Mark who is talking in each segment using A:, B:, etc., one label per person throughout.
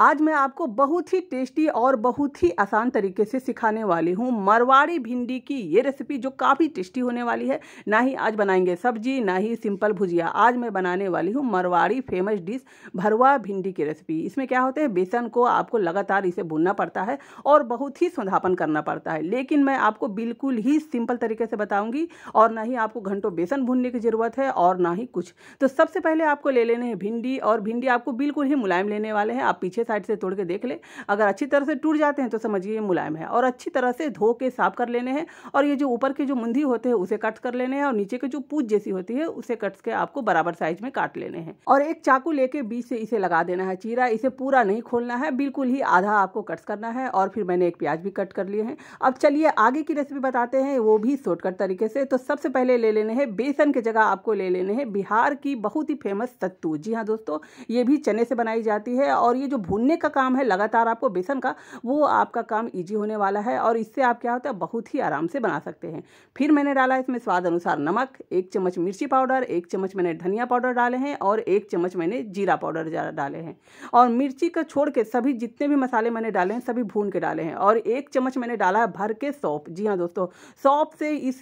A: आज मैं आपको बहुत ही टेस्टी और बहुत ही आसान तरीके से सिखाने वाली हूँ मरवाड़ी भिंडी की ये रेसिपी जो काफ़ी टेस्टी होने वाली है ना ही आज बनाएंगे सब्जी ना ही सिंपल भुजिया आज मैं बनाने वाली हूँ मरवाड़ी फेमस डिश भरवा भिंडी की रेसिपी इसमें क्या होते हैं बेसन को आपको लगातार इसे भूनना पड़ता है और बहुत ही संधापन करना पड़ता है लेकिन मैं आपको बिल्कुल ही सिंपल तरीके से बताऊँगी और ना ही आपको घंटों बेसन भूनने की ज़रूरत है और ना ही कुछ तो सबसे पहले आपको ले लेने हैं भिंडी और भिंडी आपको बिल्कुल ही मुलायम लेने वाले हैं आप पीछे पीछे साइड से तोड़ के देख ले अगर अच्छी तरह से टूट जाते हैं तो समझिए मुलायम है और अच्छी तरह से धो के साफ कर लेने हैं और ये जो ऊपर के जो मुंदी होते हैं उसे कट कर लेने हैं और नीचे के जो पूज जैसी होती है उसे कट के आपको बराबर साइज में काट लेने हैं और एक चाकू लेके बीच से इसे लगा देना है चीरा इसे पूरा नहीं खोलना है बिल्कुल ही आधा आपको कट करना है और फिर मैंने एक प्याज भी कट कर लिए हैं अब चलिए आगे की रेसिपी बताते हैं वो भी शॉर्टकट तरीके से तो सबसे पहले ले लेने हैं बेसन की जगह आपको ले लेने हैं बिहार की बहुत ही फेमस सत्तू जी हाँ दोस्तों ये भी चने से बनाई जाती है और ये जो भूनने का काम है लगातार आपको बेसन का वो आपका काम ईजी होने वाला है और इससे आप क्या होता है बहुत ही आराम से बना सकते हैं फिर मैंने डाला इसमें स्वाद अनुसार नमक एक चम्मच मिर्ची पाउडर एक चम्मच मैंने धनिया पाउडर डाले हैं और एक चम्मच मैंने जीरा पाउडर डाले हैं और मिर्ची का छोड़ के सभी जितने भी मसाले मैंने डाले हैं सभी भून के डाले हैं और एक चम्मच मैंने डाला है भर के सौंप जी हाँ दोस्तों सौंप से इस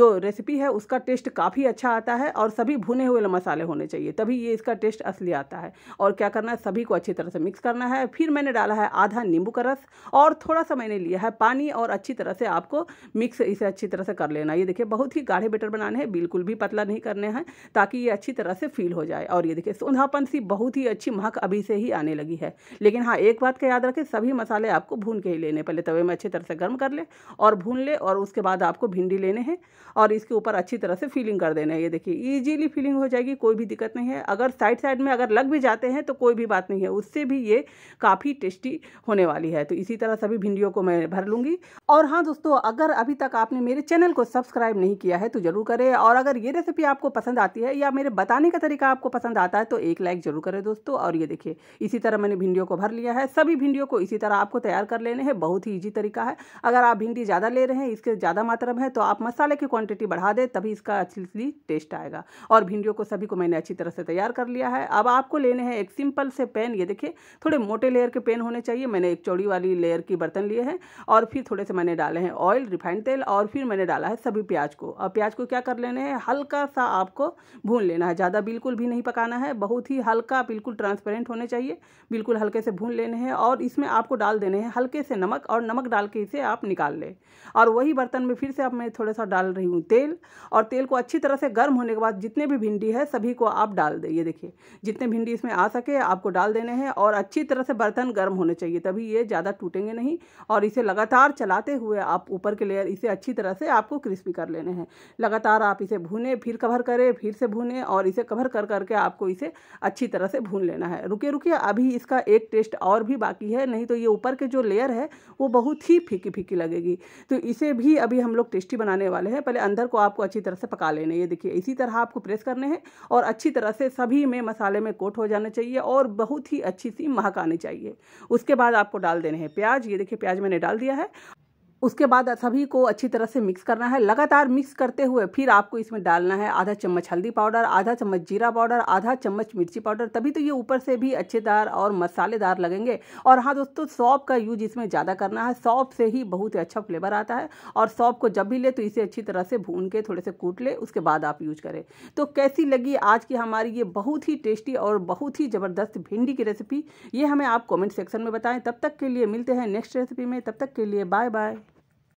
A: जो रेसिपी है उसका टेस्ट काफ़ी अच्छा आता है और सभी भुने हुए मसाले होने चाहिए तभी ये इसका टेस्ट असली आता है और क्या करना है सभी को अच्छी तरह से मिक्स मिक्स करना है फिर मैंने डाला है आधा नींबू का रस और थोड़ा सा मैंने लिया है पानी और अच्छी तरह से आपको मिक्स इसे अच्छी तरह से कर लेना ये देखिए बहुत ही गाढ़े बेटर बनाने हैं बिल्कुल भी पतला नहीं करने हैं ताकि ये अच्छी तरह से फील हो जाए और ये देखिए सुंधापन सी बहुत ही अच्छी महक अभी से ही आने लगी है लेकिन हाँ एक बात का याद रखें सभी मसाले आपको भून के ही लेने पहले तवे में अच्छी तरह से गर्म कर ले और भून ले और उसके बाद आपको भिंडी लेने हैं और इसके ऊपर अच्छी तरह से फीलिंग कर देना है ये देखिए ईजिली फीलिंग हो जाएगी कोई भी दिक्कत नहीं है अगर साइड साइड में अगर लग भी जाते हैं तो कोई भी बात नहीं है उससे भी ये काफ़ी टेस्टी होने वाली है तो इसी तरह सभी भिंडियों को मैं भर लूँगी और हाँ दोस्तों अगर अभी तक आपने मेरे चैनल को सब्सक्राइब नहीं किया है तो ज़रूर करें और अगर ये रेसिपी आपको पसंद आती है या मेरे बताने का तरीका आपको पसंद आता है तो एक लाइक ज़रूर करें दोस्तों और ये देखिए इसी तरह मैंने भिंडियों को भर लिया है सभी भिंडियों को इसी तरह आपको तैयार कर लेने हैं बहुत ही ईजी तरीका है अगर आप भिंडी ज़्यादा ले रहे हैं इसके ज़्यादा मात्रा में है तो आप मसाले की क्वांटिटी बढ़ा दें तभी इसका अच्छी टेस्ट आएगा और भिंडियों को सभी को मैंने अच्छी तरह से तैयार कर लिया है अब आपको लेने हैं एक सिंपल से पैन ये देखिए थोड़े मोटे लेयर के पेन होने चाहिए मैंने एक चौड़ी वाली लेयर की बर्तन लिए हैं और फिर थोड़े से मैंने डाले हैं ऑयल रिफाइंड तेल और फिर मैंने डाला है सभी प्याज को और प्याज को क्या कर लेना है हल्का सा आपको भून लेना है ज़्यादा बिल्कुल भी नहीं पकाना है बहुत ही हल्का बिल्कुल ट्रांसपेरेंट होने चाहिए बिल्कुल हल्के से भून लेने हैं और इसमें आपको डाल देने हैं हल्के से नमक और नमक डाल के इसे आप निकाल लें और वही बर्तन में फिर से आप मैं थोड़ा सा डाल रही हूँ तेल और तेल को अच्छी तरह से गर्म होने के बाद जितने भी भिंडी है सभी को आप डाल दें ये देखिए जितने भिंडी इसमें आ सके आपको डाल देने हैं और अच्छी तरह से बर्तन गर्म होने चाहिए तभी ये ज़्यादा टूटेंगे नहीं और इसे लगातार चलाते हुए आप ऊपर के लेयर इसे अच्छी तरह से आपको क्रिस्पी कर लेने हैं लगातार आप इसे भूने फिर कवर करें फिर से भूने और इसे कवर कर करके आपको इसे अच्छी तरह से भून लेना है रुके रुके अभी इसका एक टेस्ट और भी बाकी है नहीं तो ये ऊपर के जो लेयर है वो बहुत ही फीकी फीकी लगेगी तो इसे भी अभी हम लोग टेस्टी बनाने वाले हैं पहले अंदर को आपको अच्छी तरह से पका लेने ये देखिए इसी तरह आपको प्रेस करने हैं और अच्छी तरह से सभी में मसाले में कोट हो जाना चाहिए और बहुत ही अच्छी सी महक आनी चाहिए उसके बाद आपको डाल देने हैं प्याज ये देखिए प्याज मैंने डाल दिया है उसके बाद सभी को अच्छी तरह से मिक्स करना है लगातार मिक्स करते हुए फिर आपको इसमें डालना है आधा चम्मच हल्दी पाउडर आधा चम्मच जीरा पाउडर आधा चम्मच मिर्ची पाउडर तभी तो ये ऊपर से भी अच्छेदार और मसालेदार लगेंगे और हाँ दोस्तों सौंप का यूज इसमें ज़्यादा करना है सौंप से ही बहुत ही अच्छा फ्लेवर आता है और सौंप को जब भी ले तो इसे अच्छी तरह से भून के थोड़े से कूट ले उसके बाद आप यूज करें तो कैसी लगी आज की हमारी ये बहुत ही टेस्टी और बहुत ही ज़बरदस्त भिंडी की रेसिपी ये हमें आप कॉमेंट सेक्शन में बताएँ तब तक के लिए मिलते हैं नेक्स्ट रेसिपी में तब तक के लिए बाय बाय